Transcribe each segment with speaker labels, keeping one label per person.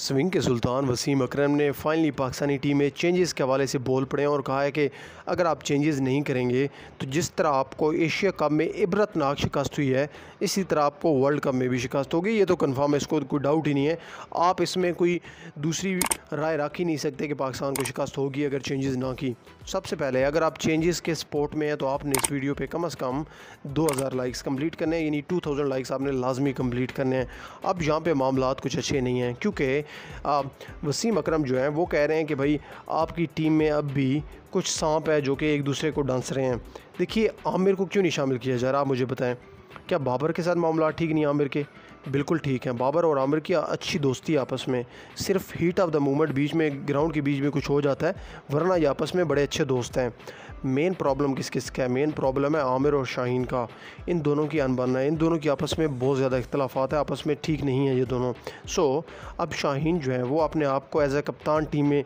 Speaker 1: swing के सुल्तान वसीम अकरम ने finally Pakistani team में चेंजेस के हवाले से बोल पड़े और कहा है कि अगर आप चेंजेस नहीं करेंगे तो जिस तरह आपको एशिया कप में इबरतनाक शिकस्त हुई है इसी तरह आपको वर्ल्ड कप में भी शिकस्त होगी ये तो कन्फर्म है इसको तो कोई डाउट ही नहीं है आप इसमें कोई दूसरी राय रख ही नहीं सकते कि पाकिस्तान को शिकस्त होगी अगर चेंजेस ना की सबसे पहले अगर आप चेंजेस के सपोर्ट में हैं तो आपने इस वीडियो पर कम अज़ कम दो हज़ार लाइक्स कम्प्लीट करने हैं यानी टू थाउजेंड लाइक्स आपने लाजमी कम्प्लीट करने हैं अब यहाँ पर मामला कुछ अच्छे नहीं हैं क्योंकि वसीम अकरम जो हैं वो कह रहे हैं कि भाई आपकी टीम में अब भी कुछ सांप है जो कि एक दूसरे को डांस रहे हैं देखिए आमिर को क्यों नहीं शामिल किया जा रहा आप मुझे बताएं क्या बाबर के साथ मामला ठीक नहीं आमिर के बिल्कुल ठीक है बाबर और आमिर की अच्छी दोस्ती आपस में सिर्फ हीट ऑफ द मोमेंट बीच में ग्राउंड के बीच में कुछ हो जाता है वरना ये आपस में बड़े अच्छे दोस्त हैं मेन प्रॉब्लम किस किस का है मेन प्रॉब्लम है आमिर और शाहीन का इन दोनों की अनबन है इन दोनों की आपस में बहुत ज़्यादा इख्तलाफा है आपस में ठीक नहीं है ये दोनों सो so, अब शाहीन जो है वो अपने आप को एज ए कप्तान टीम में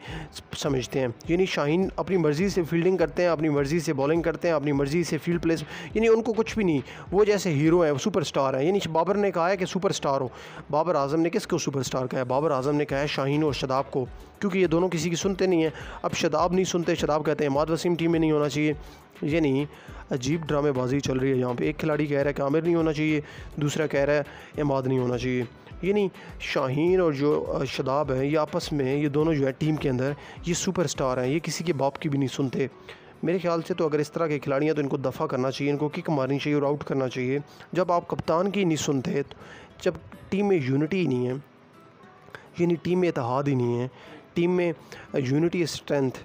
Speaker 1: समझते हैं यानी शाहीन अपनी मर्ज़ी से फील्डिंग करते हैं अपनी मर्ज़ी से बॉलिंग करते हैं अपनी मर्ज़ी से फील्ड प्लेस यानी उनको कुछ भी नहीं वो जैसे हीरो है सुपरस्टार है यानी बाबर ने कहा है कि सुपरस्टार हो बाबर आजम ने किसको सुपरस्टार कहा है बाबर आजम ने कहा है शाहीन और शदाब को क्योंकि ये दोनों किसी की सुनते नहीं हैं अब शदाब नहीं सुनते शदाब कहते हैं माद वसीम टीम में नहीं होना चाहिए ये नहीं अजीब ड्रामेबाजी चल रही है यहाँ पे एक खिलाड़ी कह रहा है कि आमिर नहीं होना चाहिए दूसरा कह रहा है इमाद नहीं होना चाहिए ये नहीं शाहीन और जो शदाब हैं ये आपस में ये दोनों जो है टीम के अंदर ये सुपरस्टार हैं ये किसी के बाप की भी नहीं सुनते मेरे ख्याल से तो अगर इस तरह के खिलाड़ी हैं तो इनको दफ़ा करना चाहिए इनको किक मारनी चाहिए और आउट करना चाहिए जब आप कप्तान की नहीं सुनते जब टीम में यूनिटी ही नहीं है यानी टीम में इतिहाद ही नहीं है टीम में यूनिटी स्ट्रेंथ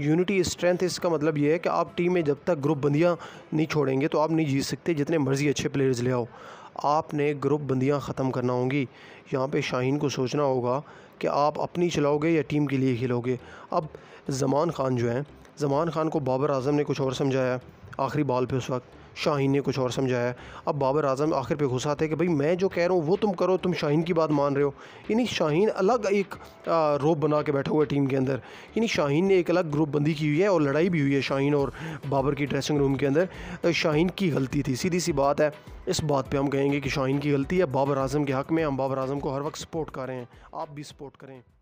Speaker 1: यूनिटी स्ट्रेंथ इसका मतलब ये है कि आप टीम में जब तक ग्रुप बंदियाँ नहीं छोड़ेंगे तो आप नहीं जीत सकते जितने मर्ज़ी अच्छे प्लेयर्स ले आओ आपने ग्रुप बंदियाँ ख़त्म करना होंगी यहाँ पे शाहीन को सोचना होगा कि आप अपनी चलाओगे या टीम के लिए खेलोगे अब जमान ख़ान जो हैं जमान ख़ान को बाबर आजम ने कुछ और समझाया आखिरी बॉल पे उस वक्त शाहीन ने कुछ और समझाया अब बाबर आजम आखिर पे गुस्सा थे कि भाई मैं जो कह रहा हूँ वो तुम करो तुम शाहीन की बात मान रहे हो यानी शाहीन अलग एक रोप बना के बैठा हुआ है टीम के अंदर यानी शाहीन ने एक अलग ग्रुप बंदी की हुई है और लड़ाई भी हुई है शाहीन और बाबर की ड्रेसिंग रूम के अंदर शाहीन की गलती थी सीधी सी बात है इस बात पर हम कहेंगे कि शाहीन की गलती है बाबर आजम के हक़ में हम बाबर आजम को हर वक्त सपोर्ट कर रहे हैं आप भी सपोर्ट करें